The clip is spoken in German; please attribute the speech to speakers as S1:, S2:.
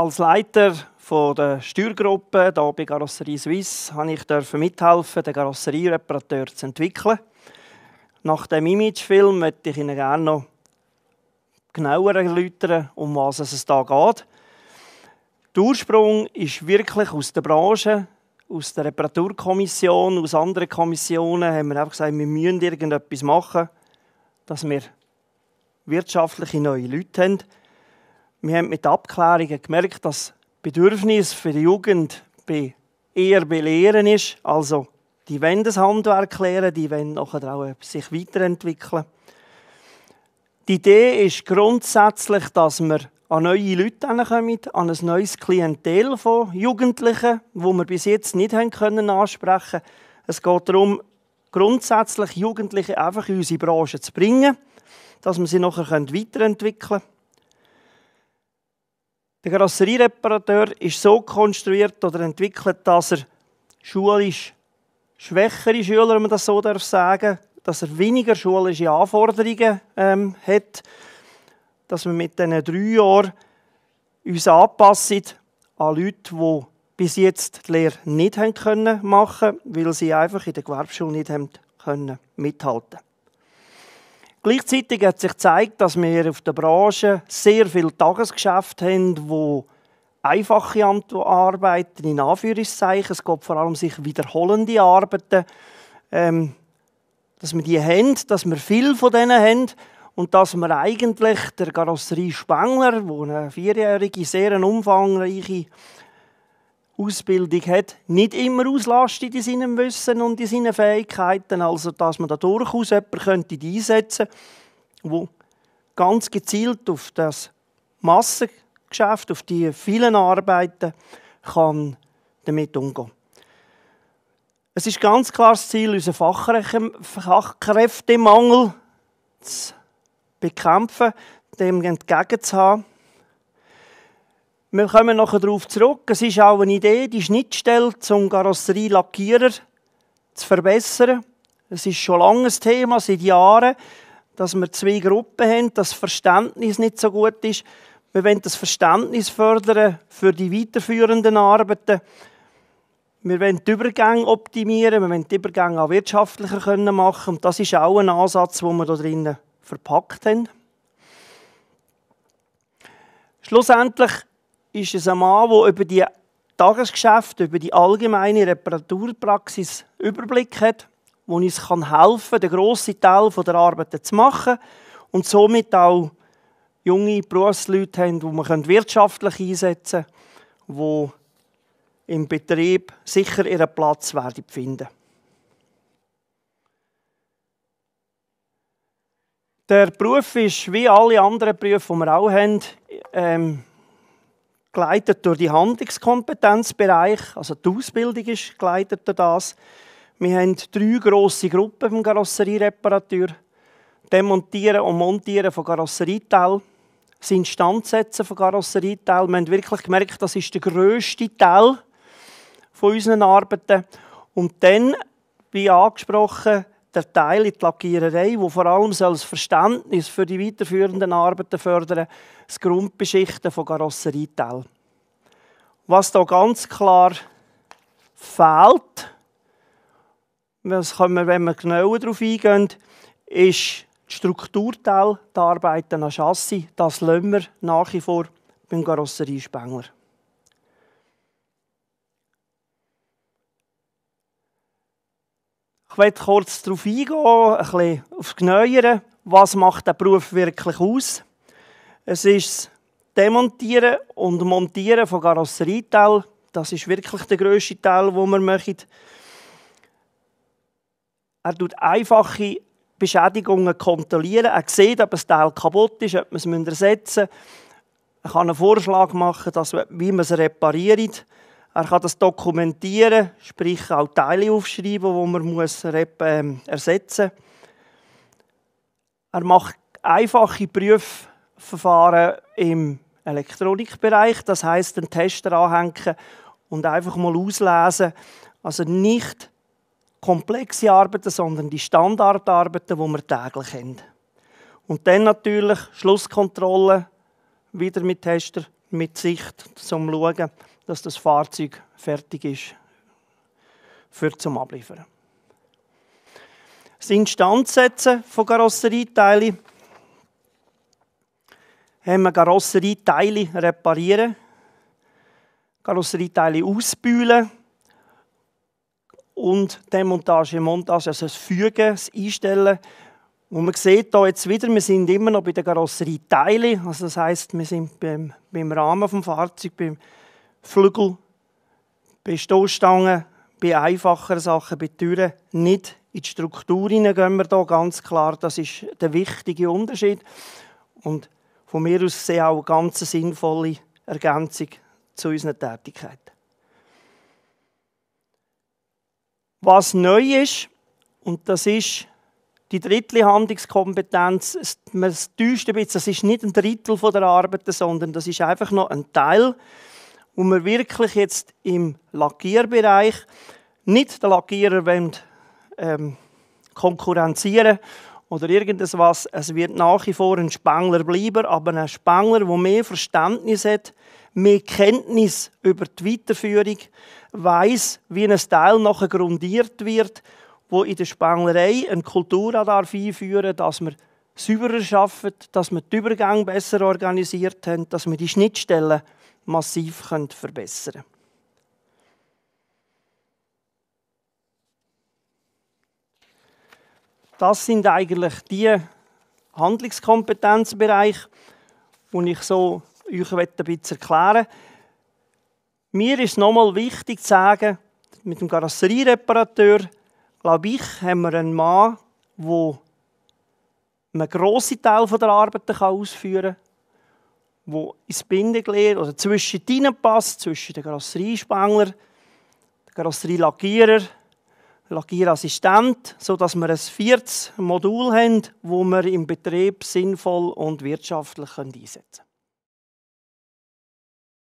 S1: Als Leiter der Steuergruppe hier bei Garosserie Suisse durfte ich mithelfen, den Garosseriereparateur zu entwickeln. Nach dem Imagefilm möchte ich Ihnen gerne noch genauer erläutern, um was es hier geht. Der Ursprung ist wirklich aus der Branche, aus der Reparaturkommission, aus anderen Kommissionen haben wir einfach gesagt, wir müssen irgendetwas machen, dass wir wirtschaftliche neue Leute haben wir haben mit Abklärungen gemerkt, dass Bedürfnis für die Jugend eher bei Lehren ist. Also, die wollen das Handwerk lernen, die wollen nachher auch äh, sich weiterentwickeln. Die Idee ist grundsätzlich, dass wir an neue Leute kommen, an ein neues Klientel von Jugendlichen, wo wir bis jetzt nicht haben können ansprechen. Es geht darum, grundsätzlich Jugendliche einfach in unsere Branche zu bringen, dass wir sie nachher weiterentwickeln können. Der Karosseriereparateur ist so konstruiert oder entwickelt, dass er schulisch schwächere Schüler, wenn man das so sagen darf sagen, dass er weniger schulische Anforderungen ähm, hat, dass wir mit diesen drei Jahren uns anpassen an Leute, die bis jetzt die Lehre nicht haben können machen, weil sie einfach in der Gewerbeschule nicht haben können mithalten. Gleichzeitig hat sich gezeigt, dass wir auf der Branche sehr viel Tagesgeschäft haben, wo einfache Arbeiten in Anführungszeichen, es geht vor allem sich wiederholende Arbeiten, ähm, dass wir die haben, dass wir viel von denen haben und dass wir eigentlich der Karosserie Spengler, wo eine vierjährige sehr umfangreiche Ausbildung hat, nicht immer auslastet in seinem Wissen und in seinen Fähigkeiten. Also, dass man da durchaus jemanden könnte einsetzen könnte, der ganz gezielt auf das Massengeschäft, auf die vielen Arbeiten kann damit umgehen Es ist ganz klar das Ziel, unseren Fachkräftemangel zu bekämpfen, dem entgegenzuhaben. Wir kommen nachher darauf zurück. Es ist auch eine Idee, die Schnittstelle zum Karosserielackierer zu verbessern. Es ist schon lange ein Thema, seit Jahren, dass wir zwei Gruppen haben, dass das Verständnis nicht so gut ist. Wir wollen das Verständnis fördern für die weiterführenden Arbeiten. Wir wollen die Übergänge optimieren, wir wollen die Übergänge auch wirtschaftlicher können machen. Und das ist auch ein Ansatz, den wir hier drinnen verpackt haben. Schlussendlich ist es ein Mann, der über die Tagesgeschäfte, über die allgemeine Reparaturpraxis Überblick hat, wo uns kann helfen kann, den grossen Teil der Arbeiten zu machen und somit auch junge Berufsleute haben, die man wirtschaftlich einsetzen können, die im Betrieb sicher ihren Platz werden finden Der Beruf ist, wie alle anderen Berufe, die wir auch haben, ähm, geleitet durch die Handlungskompetenzbereich, also die Ausbildung ist geleitet durch das. Wir haben drei grosse Gruppen im Karosseriereparatur. Demontieren und Montieren von Karosserieteilen. Das Instandsetzen von Karosserieteilen. Wir haben wirklich gemerkt, das ist der grösste Teil von unseren Arbeiten. Und dann, wie angesprochen, der Teil in die Lackiererei, der vor allem das Verständnis für die weiterführenden Arbeiten fördern, das Grundbeschichten von Karosserieteilen. Was da ganz klar fehlt, das können wir, wenn wir genauer darauf eingehen, ist die Strukturteil der Arbeiten an Chassis. Das lassen wir nach wie vor beim Karosseriespengler. Ich werde kurz darauf eingehen, ein bisschen aufs Neuere. Was macht der Beruf wirklich aus? Es ist das Demontieren und Montieren von Karosserieteilen. Das ist wirklich der grösste Teil, den wir machen. Er tut einfache Beschädigungen kontrollieren. Er sieht, ob ein Teil kaputt ist, ob man es ersetzen muss. Er kann einen Vorschlag machen, dass, wie man es repariert. Er kann das dokumentieren, sprich auch Teile aufschreiben, die man muss ähm, ersetzen muss. Er macht einfache Prüfverfahren im Elektronikbereich, das heißt den Tester anhängen und einfach mal auslesen. Also nicht komplexe Arbeiten, sondern die Standardarbeiten, die wir täglich haben. Und dann natürlich Schlusskontrolle, wieder mit Tester, mit Sicht, zum Schauen, dass das Fahrzeug fertig ist für zum Abliefern. Das Instandsetzen von Karosserieteilen haben wir Karosserieteile reparieren, Karosserieteile ausbühlen und Demontage, Montage, also das Fügen, das Einstellen. Und man sieht hier jetzt wieder, wir sind immer noch bei den Karosserieteilen, also das heißt, wir sind beim, beim Rahmen des Fahrzeugs, beim, Flügel, bei Stoßstangen, bei einfacheren Sachen, bei Türen nicht. In die Struktur hinein gehen wir hier ganz klar. Das ist der wichtige Unterschied. Und von mir aus gesehen auch eine ganz sinnvolle Ergänzung zu unserer Tätigkeit. Was neu ist, und das ist die dritte Handlungskompetenz, man täuscht ein bisschen, das ist nicht ein Drittel der Arbeiten, sondern das ist einfach noch ein Teil wo wir wirklich jetzt im Lackierbereich nicht den Lackierer wollen, ähm, konkurrenzieren oder irgendetwas. Es wird nach wie vor ein Spengler bleiben, aber ein Spengler, der mehr Verständnis hat, mehr Kenntnis über die Weiterführung, weiß, wie ein Teil nachher grundiert wird, wo in der Spenglerei eine Kultur einführen darf dass man sauberer arbeitet, dass man die Übergänge besser organisiert hat, dass man die Schnittstellen massiv verbessern können. Das sind eigentlich die Handlungskompetenzbereiche, die ich so euch ein bisschen erklären möchte. Mir ist nochmal wichtig zu sagen, mit dem Karosseriereparateur, glaube ich, haben wir einen Mann, der einen grossen Teil der Arbeiten ausführen kann wo ins Bindegelehr oder zwischen ihnen passt, zwischen den Grosseriespangler, den Grosserielackierer, Lackierassistent, sodass wir ein viertes Modul haben, das wir im Betrieb sinnvoll und wirtschaftlich einsetzen können.